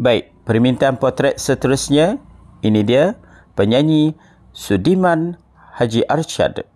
Baik, permintaan potret seterusnya, ini dia penyanyi Sudiman Haji Arsyad.